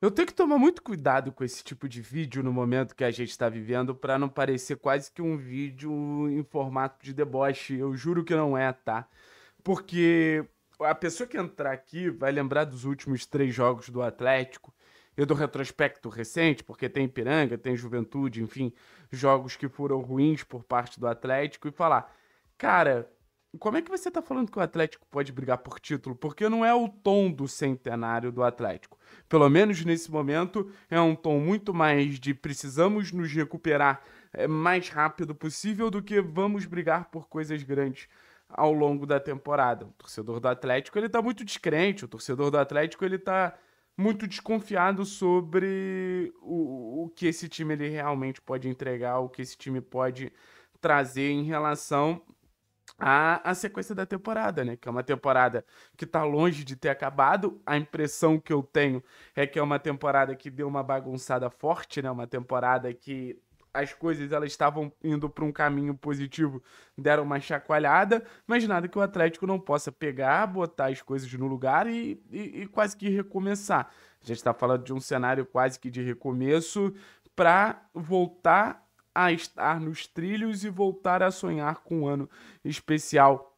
Eu tenho que tomar muito cuidado com esse tipo de vídeo no momento que a gente está vivendo para não parecer quase que um vídeo em formato de deboche. Eu juro que não é, tá? Porque a pessoa que entrar aqui vai lembrar dos últimos três jogos do Atlético e do retrospecto recente, porque tem Piranga, tem Juventude, enfim, jogos que foram ruins por parte do Atlético e falar, cara, como é que você tá falando que o Atlético pode brigar por título? Porque não é o tom do centenário do Atlético. Pelo menos nesse momento, é um tom muito mais de precisamos nos recuperar é, mais rápido possível do que vamos brigar por coisas grandes ao longo da temporada. O torcedor do Atlético, ele tá muito descrente, o torcedor do Atlético, ele tá muito desconfiado sobre o, o que esse time ele realmente pode entregar, o que esse time pode trazer em relação a, a sequência da temporada, né? Que é uma temporada que está longe de ter acabado. A impressão que eu tenho é que é uma temporada que deu uma bagunçada forte, né? Uma temporada que as coisas elas estavam indo para um caminho positivo, deram uma chacoalhada, mas nada que o Atlético não possa pegar, botar as coisas no lugar e, e, e quase que recomeçar. A gente está falando de um cenário quase que de recomeço para voltar a estar nos trilhos e voltar a sonhar com um ano especial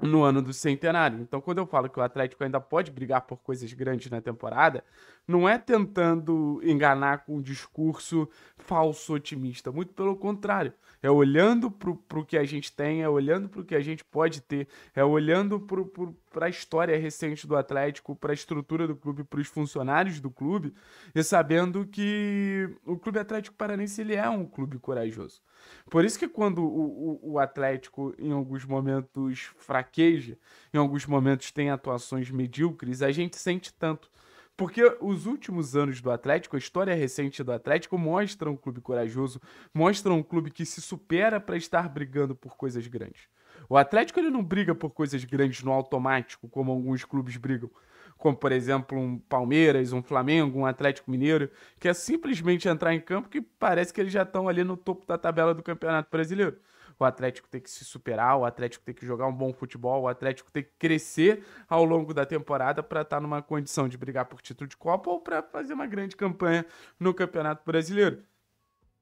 no ano do centenário. Então, quando eu falo que o Atlético ainda pode brigar por coisas grandes na temporada, não é tentando enganar com um discurso falso otimista, muito pelo contrário. É olhando para o que a gente tem, é olhando para o que a gente pode ter, é olhando para a história recente do Atlético, para a estrutura do clube, para os funcionários do clube, e sabendo que o Clube Atlético Paranense ele é um clube corajoso. Por isso que quando o, o, o Atlético, em alguns momentos, fraqueja, em alguns momentos tem atuações medíocres, a gente sente tanto porque os últimos anos do Atlético, a história recente do Atlético, mostra um clube corajoso, mostra um clube que se supera para estar brigando por coisas grandes. O Atlético ele não briga por coisas grandes no automático, como alguns clubes brigam. Como, por exemplo, um Palmeiras, um Flamengo, um Atlético Mineiro, que é simplesmente entrar em campo que parece que eles já estão ali no topo da tabela do Campeonato Brasileiro o Atlético tem que se superar, o Atlético tem que jogar um bom futebol, o Atlético tem que crescer ao longo da temporada para estar tá numa condição de brigar por título de Copa ou para fazer uma grande campanha no Campeonato Brasileiro.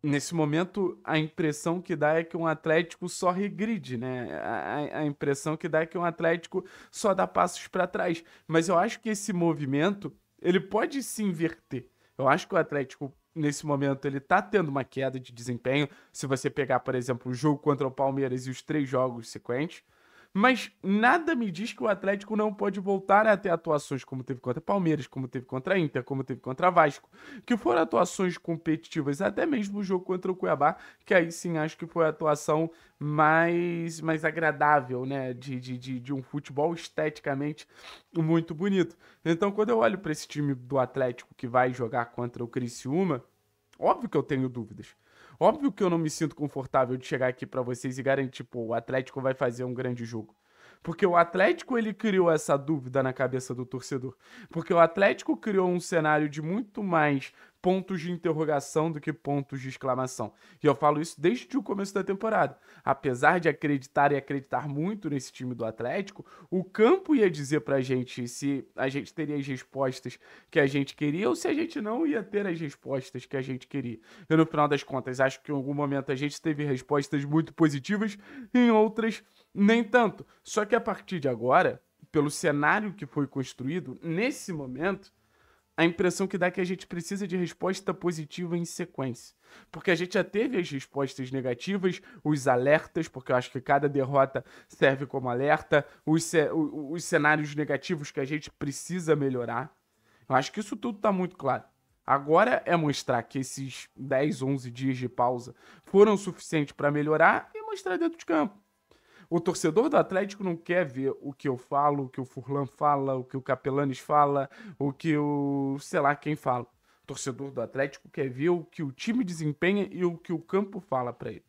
Nesse momento, a impressão que dá é que um Atlético só regride, né? A, a impressão que dá é que um Atlético só dá passos para trás. Mas eu acho que esse movimento ele pode se inverter. Eu acho que o Atlético nesse momento ele tá tendo uma queda de desempenho. Se você pegar, por exemplo, o jogo contra o Palmeiras e os três jogos sequentes, mas nada me diz que o Atlético não pode voltar a ter atuações como teve contra Palmeiras, como teve contra Inter, como teve contra Vasco, que foram atuações competitivas, até mesmo o jogo contra o Cuiabá, que aí sim acho que foi a atuação mais, mais agradável, né? De, de, de, de um futebol esteticamente muito bonito. Então, quando eu olho para esse time do Atlético que vai jogar contra o Criciúma, óbvio que eu tenho dúvidas. Óbvio que eu não me sinto confortável de chegar aqui para vocês e garantir, pô, tipo, o Atlético vai fazer um grande jogo. Porque o Atlético ele criou essa dúvida na cabeça do torcedor. Porque o Atlético criou um cenário de muito mais pontos de interrogação do que pontos de exclamação. E eu falo isso desde o começo da temporada. Apesar de acreditar e acreditar muito nesse time do Atlético, o campo ia dizer pra gente se a gente teria as respostas que a gente queria ou se a gente não ia ter as respostas que a gente queria. Eu, no final das contas, acho que em algum momento a gente teve respostas muito positivas, em outras nem tanto. Só que a partir de agora, pelo cenário que foi construído, nesse momento, a impressão que dá é que a gente precisa de resposta positiva em sequência. Porque a gente já teve as respostas negativas, os alertas, porque eu acho que cada derrota serve como alerta, os, os cenários negativos que a gente precisa melhorar. Eu acho que isso tudo está muito claro. Agora é mostrar que esses 10, 11 dias de pausa foram suficientes para melhorar e mostrar dentro de campo. O torcedor do Atlético não quer ver o que eu falo, o que o Furlan fala, o que o Capelanes fala, o que o sei lá quem fala. O torcedor do Atlético quer ver o que o time desempenha e o que o campo fala para ele.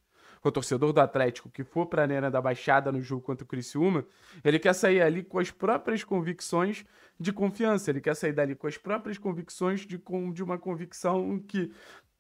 O torcedor do Atlético que for para a Arena da Baixada no jogo contra o Criciúma, ele quer sair ali com as próprias convicções de confiança, ele quer sair dali com as próprias convicções de, com, de uma convicção que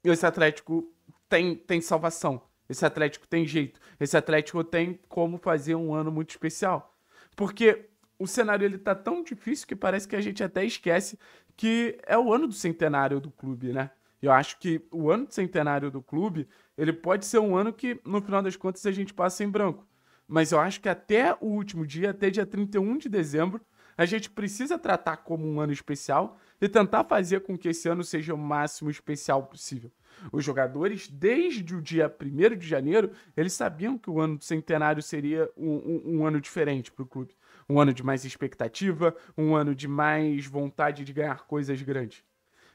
esse Atlético tem, tem salvação esse Atlético tem jeito. Esse Atlético tem como fazer um ano muito especial. Porque o cenário ele tá tão difícil que parece que a gente até esquece que é o ano do centenário do clube, né? Eu acho que o ano do centenário do clube, ele pode ser um ano que no final das contas a gente passa em branco. Mas eu acho que até o último dia, até dia 31 de dezembro, a gente precisa tratar como um ano especial e tentar fazer com que esse ano seja o máximo especial possível. Os jogadores, desde o dia 1 de janeiro, eles sabiam que o ano do centenário seria um, um, um ano diferente para o clube. Um ano de mais expectativa, um ano de mais vontade de ganhar coisas grandes.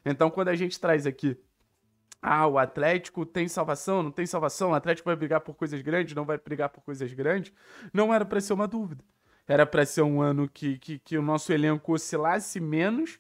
Então, quando a gente traz aqui ah, o Atlético tem salvação, não tem salvação, o Atlético vai brigar por coisas grandes, não vai brigar por coisas grandes, não era para ser uma dúvida. Era para ser um ano que, que, que, o nosso elenco oscilasse menos,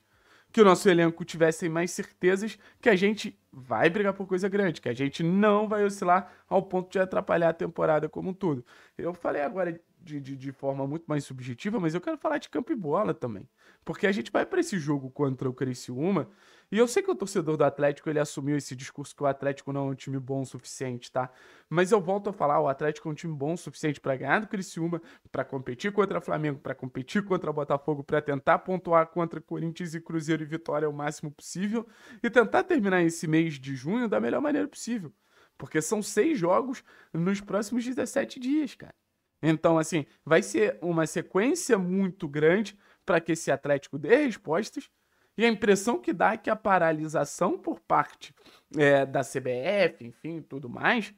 que o nosso elenco tivesse mais certezas, que a gente vai brigar por coisa grande, que a gente não vai oscilar ao ponto de atrapalhar a temporada como um todo. Eu falei agora de, de, de forma muito mais subjetiva, mas eu quero falar de campo e bola também. Porque a gente vai para esse jogo contra o Criciúma, e eu sei que o torcedor do Atlético ele assumiu esse discurso que o Atlético não é um time bom o suficiente, tá? Mas eu volto a falar, o Atlético é um time bom o suficiente para ganhar do Criciúma, para competir contra o Flamengo, para competir contra o Botafogo, para tentar pontuar contra Corinthians e Cruzeiro e Vitória o máximo possível e tentar terminar esse mês mês de junho da melhor maneira possível. Porque são seis jogos nos próximos 17 dias, cara. Então, assim, vai ser uma sequência muito grande para que esse Atlético dê respostas. E a impressão que dá é que a paralisação por parte é, da CBF, enfim, tudo mais,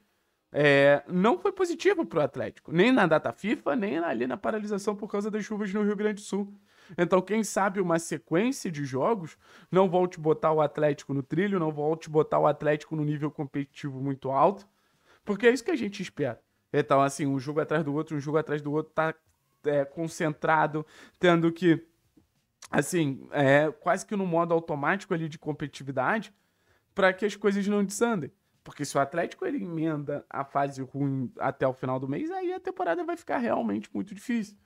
é, não foi positiva para o Atlético. Nem na data FIFA, nem ali na paralisação por causa das chuvas no Rio Grande do Sul. Então, quem sabe uma sequência de jogos não volte botar o Atlético no trilho, não volte botar o Atlético no nível competitivo muito alto, porque é isso que a gente espera. Então, assim, um jogo atrás do outro, um jogo atrás do outro, tá é, concentrado, tendo que, assim, é, quase que no modo automático ali de competitividade, para que as coisas não desandem. Porque se o Atlético ele emenda a fase ruim até o final do mês, aí a temporada vai ficar realmente muito difícil.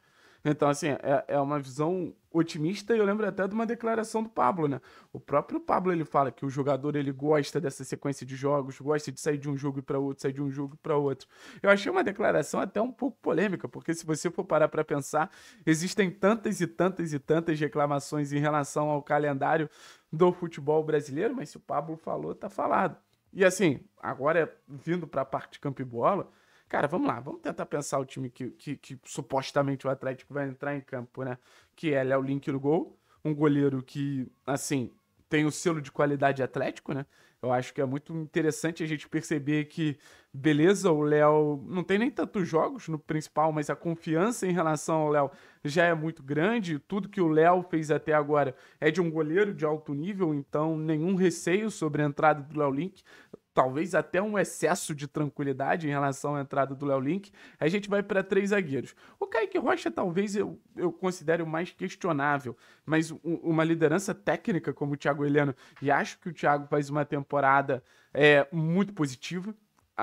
Então, assim, é, é uma visão otimista e eu lembro até de uma declaração do Pablo, né? O próprio Pablo, ele fala que o jogador, ele gosta dessa sequência de jogos, gosta de sair de um jogo para outro, sair de um jogo para outro. Eu achei uma declaração até um pouco polêmica, porque se você for parar para pensar, existem tantas e tantas e tantas reclamações em relação ao calendário do futebol brasileiro, mas se o Pablo falou, tá falado. E assim, agora vindo para a parte campo e bola, Cara, vamos lá, vamos tentar pensar o time que, que, que supostamente o Atlético vai entrar em campo, né? Que é Léo Link no gol, um goleiro que, assim, tem o selo de qualidade atlético, né? Eu acho que é muito interessante a gente perceber que, beleza, o Léo não tem nem tantos jogos no principal, mas a confiança em relação ao Léo já é muito grande. Tudo que o Léo fez até agora é de um goleiro de alto nível, então nenhum receio sobre a entrada do Léo Link talvez até um excesso de tranquilidade em relação à entrada do Léo Link, a gente vai para três zagueiros. O Kaique Rocha talvez eu, eu considere o mais questionável, mas um, uma liderança técnica como o Thiago Heleno, e acho que o Thiago faz uma temporada é, muito positiva,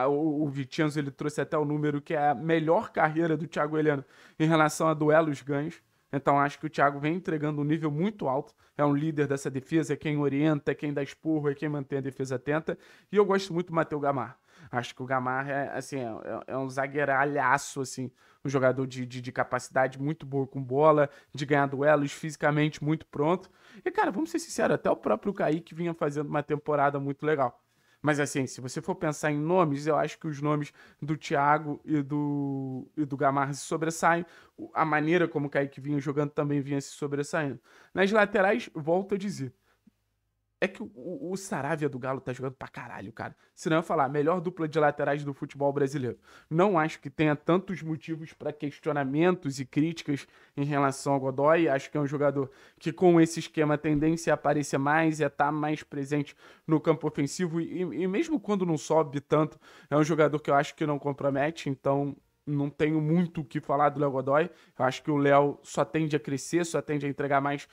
o Vitinho ele trouxe até o número que é a melhor carreira do Thiago Heleno em relação a duelos ganhos. Então acho que o Thiago vem entregando um nível muito alto. É um líder dessa defesa, é quem orienta, é quem dá esporro, é quem mantém a defesa atenta. E eu gosto muito do Matheus Gamar. Acho que o Gamar é, assim, é, é, é um zagueiralhaço, assim, um jogador de, de, de, capacidade muito boa com bola, de ganhar duelos, fisicamente muito pronto. E, cara, vamos ser sinceros, até o próprio Kaique vinha fazendo uma temporada muito legal. Mas assim, se você for pensar em nomes, eu acho que os nomes do Thiago e do, e do Gamarra se sobressaem. A maneira como o Kaique vinha jogando também vinha se sobressaindo. Nas laterais, volto a dizer, é que o, o Saravia do Galo tá jogando pra caralho, cara. não, eu falar, melhor dupla de laterais do futebol brasileiro. Não acho que tenha tantos motivos para questionamentos e críticas em relação ao Godoy. Acho que é um jogador que, com esse esquema, a tendência a aparecer mais, é estar tá mais presente no campo ofensivo. E, e mesmo quando não sobe tanto, é um jogador que eu acho que não compromete. Então, não tenho muito o que falar do Léo Godoy. Eu acho que o Léo só tende a crescer, só tende a entregar mais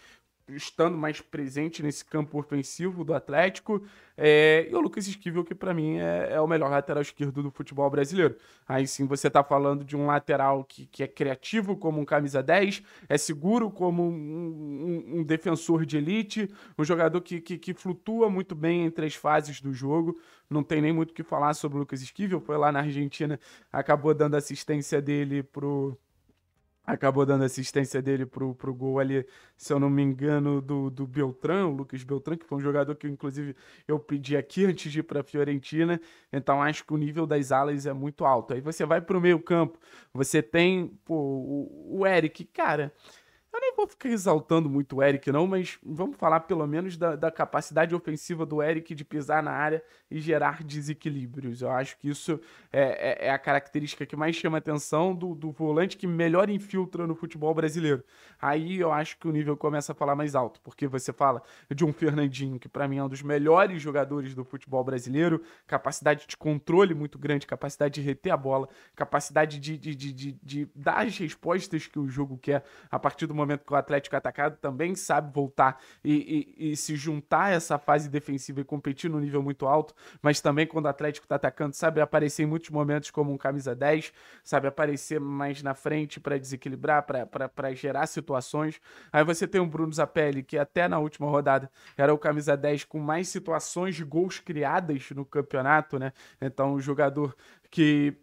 estando mais presente nesse campo ofensivo do Atlético. É, e o Lucas Esquivel, que para mim é, é, o melhor lateral esquerdo do futebol brasileiro. Aí sim você está falando de um lateral que, que é criativo como um camisa 10, é seguro como um, um, um defensor de elite, um jogador que, que, que, flutua muito bem entre as fases do jogo. Não tem nem muito o que falar sobre o Lucas Esquivel, foi lá na Argentina, acabou dando assistência dele pro acabou dando assistência dele pro, pro gol ali, se eu não me engano, do, do Beltrán, o Lucas Beltrán, que foi um jogador que inclusive eu pedi aqui antes de ir para a Fiorentina, então acho que o nível das alas é muito alto. Aí você vai pro meio campo, você tem pô, o, o Eric, cara, eu nem não vou ficar exaltando muito o Eric, não, mas vamos falar pelo menos da, da capacidade ofensiva do Eric de pisar na área e gerar desequilíbrios. Eu acho que isso é, é, é a característica que mais chama atenção do, do volante que melhor infiltra no futebol brasileiro. Aí eu acho que o nível começa a falar mais alto, porque você fala de um Fernandinho, que para mim é um dos melhores jogadores do futebol brasileiro, capacidade de controle muito grande, capacidade de reter a bola, capacidade de, de, de, de, de dar as respostas que o jogo quer a partir do momento com que o Atlético atacado também sabe voltar e, e, e se juntar a essa fase defensiva e competir no nível muito alto, mas também quando o Atlético está atacando, sabe aparecer em muitos momentos como um camisa 10, sabe aparecer mais na frente para desequilibrar, para gerar situações. Aí você tem o Bruno Zapelli, que até na última rodada era o camisa 10 com mais situações de gols criadas no campeonato, né? Então, um jogador que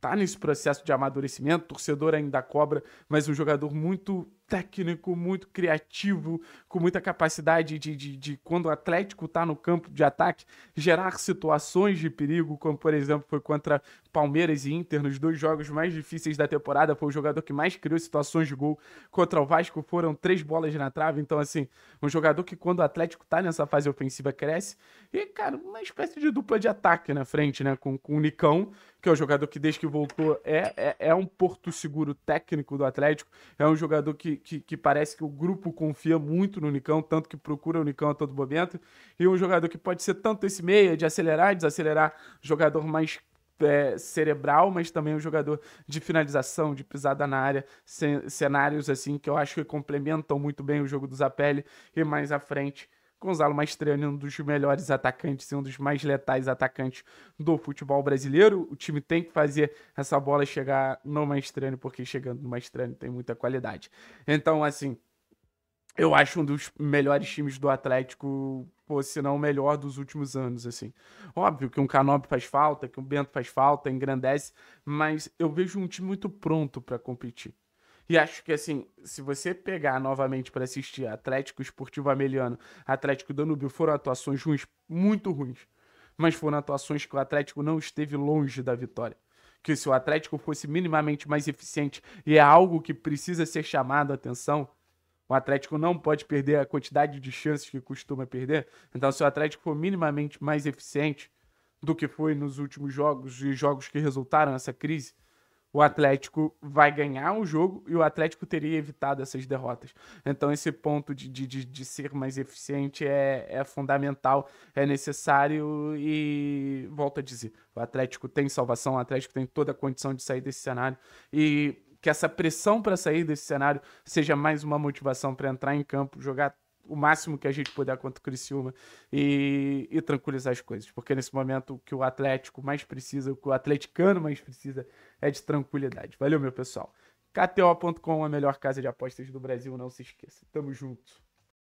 tá nesse processo de amadurecimento, torcedor ainda cobra, mas um jogador muito técnico, muito criativo, com muita capacidade de, de, de quando o Atlético está no campo de ataque, gerar situações de perigo, como por exemplo foi contra Palmeiras e Inter nos dois jogos mais difíceis da temporada. Foi o jogador que mais criou situações de gol contra o Vasco. Foram três bolas na trave. Então, assim, um jogador que quando o Atlético tá nessa fase ofensiva cresce. E, cara, uma espécie de dupla de ataque na frente, né? Com, com o Nicão, que é o jogador que desde que voltou é, é, é um porto seguro técnico do Atlético. É um jogador que, que, que, parece que o grupo confia muito no Nicão, tanto que procura o Nicão a todo momento. E um jogador que pode ser tanto esse meia de acelerar, desacelerar, jogador mais é, cerebral, mas também um jogador de finalização, de pisada na área, cenários assim que eu acho que complementam muito bem o jogo do Zapelli. E mais à frente, Gonzalo Mastriani, um dos melhores atacantes, e um dos mais letais atacantes do futebol brasileiro. O time tem que fazer essa bola chegar no Mastriani, porque chegando no Mastriani tem muita qualidade. Então, assim, eu acho um dos melhores times do Atlético, pô, se não o melhor dos últimos anos, assim. Óbvio que um Canopy faz falta, que um Bento faz falta, engrandece, mas eu vejo um time muito pronto para competir. E acho que, assim, se você pegar novamente para assistir Atlético Esportivo Ameliano, Atlético Danúbio, foram atuações ruins, muito ruins, mas foram atuações que o Atlético não esteve longe da vitória que se o Atlético fosse minimamente mais eficiente, e é algo que precisa ser chamado a atenção, o Atlético não pode perder a quantidade de chances que costuma perder. Então, se o Atlético for minimamente mais eficiente do que foi nos últimos jogos e jogos que resultaram nessa crise, o Atlético vai ganhar o jogo e o Atlético teria evitado essas derrotas. Então, esse ponto de, de, de, ser mais eficiente é, é fundamental, é necessário e, volto a dizer, o Atlético tem salvação, o Atlético tem toda a condição de sair desse cenário. E que essa pressão para sair desse cenário seja mais uma motivação para entrar em campo, jogar o máximo que a gente puder contra o Criciúma e, e tranquilizar as coisas. Porque nesse momento o que o Atlético mais precisa, o que o atleticano mais precisa é de tranquilidade. Valeu, meu pessoal. KTO.com, a melhor casa de apostas do Brasil, não se esqueça. Tamo junto.